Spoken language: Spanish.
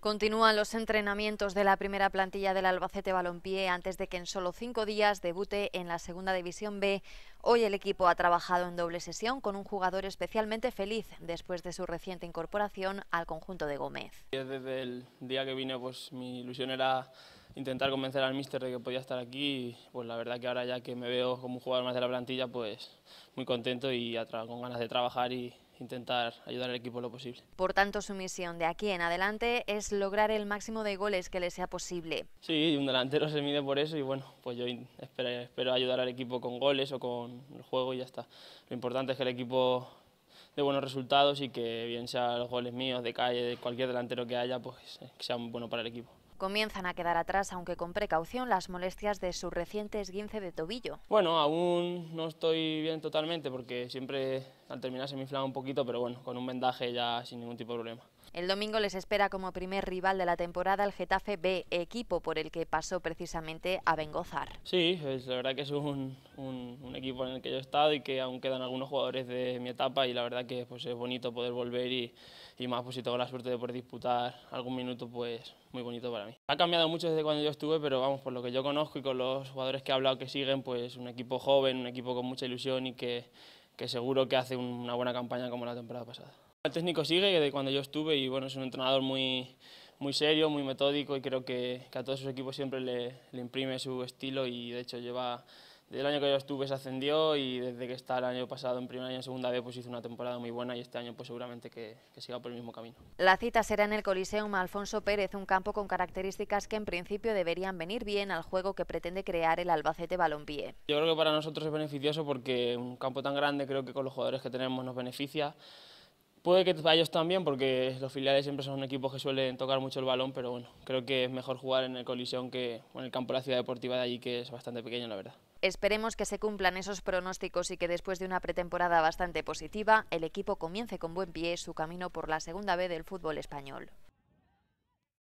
Continúan los entrenamientos de la primera plantilla del Albacete Balompié antes de que en solo cinco días debute en la Segunda División B. Hoy el equipo ha trabajado en doble sesión con un jugador especialmente feliz después de su reciente incorporación al conjunto de Gómez. Desde el día que vine pues mi ilusión era intentar convencer al míster de que podía estar aquí pues la verdad que ahora ya que me veo como un jugador más de la plantilla pues muy contento y con ganas de trabajar y, intentar ayudar al equipo lo posible. Por tanto, su misión de aquí en adelante es lograr el máximo de goles que le sea posible. Sí, un delantero se mide por eso y bueno, pues yo espero, ayudar al equipo con goles o con el juego y ya está. Lo importante es que el equipo dé buenos resultados y que bien sean los goles míos, de calle, de cualquier delantero que haya, pues eh, que sean buenos para el equipo. Comienzan a quedar atrás, aunque con precaución, las molestias de su reciente esguince de tobillo. Bueno, aún no estoy bien totalmente porque siempre al terminar se me inflaba un poquito, pero bueno, con un vendaje ya sin ningún tipo de problema. El domingo les espera como primer rival de la temporada el Getafe B, equipo por el que pasó precisamente a Bengozar. Sí, la verdad que es un, equipo en el que yo he estado y que aún quedan algunos jugadores de mi etapa y la verdad que pues, es bonito poder volver y, y más pues si tengo la suerte de poder disputar algún minuto, pues muy bonito para mí. Ha cambiado mucho desde cuando yo estuve, pero vamos, por lo que yo conozco y con los jugadores que he hablado que siguen, pues un equipo joven, un equipo con mucha ilusión y que, seguro que hace una buena campaña como la temporada pasada. El técnico sigue desde cuando yo estuve y bueno, es un entrenador muy, muy serio, muy metódico y creo que, a todos sus equipos siempre le, le imprime su estilo y de hecho lleva el año que yo estuve se ascendió y desde que está el año pasado en primer año en segunda vez pues hizo una temporada muy buena y este año pues seguramente que, siga por el mismo camino. La cita será en el Coliseum Alfonso Pérez, un campo con características que en principio deberían venir bien al juego que pretende crear el Albacete Balompié. Yo creo que para nosotros es beneficioso porque un campo tan grande creo que con los jugadores que tenemos nos beneficia. Puede que a ellos también, porque los filiales siempre son equipos que suelen tocar mucho el balón, pero bueno, creo que es mejor jugar en el colisión que en el campo de la ciudad deportiva de allí, que es bastante pequeño, la verdad. Esperemos que se cumplan esos pronósticos y que después de una pretemporada bastante positiva, el equipo comience con buen pie su camino por la segunda B del fútbol español.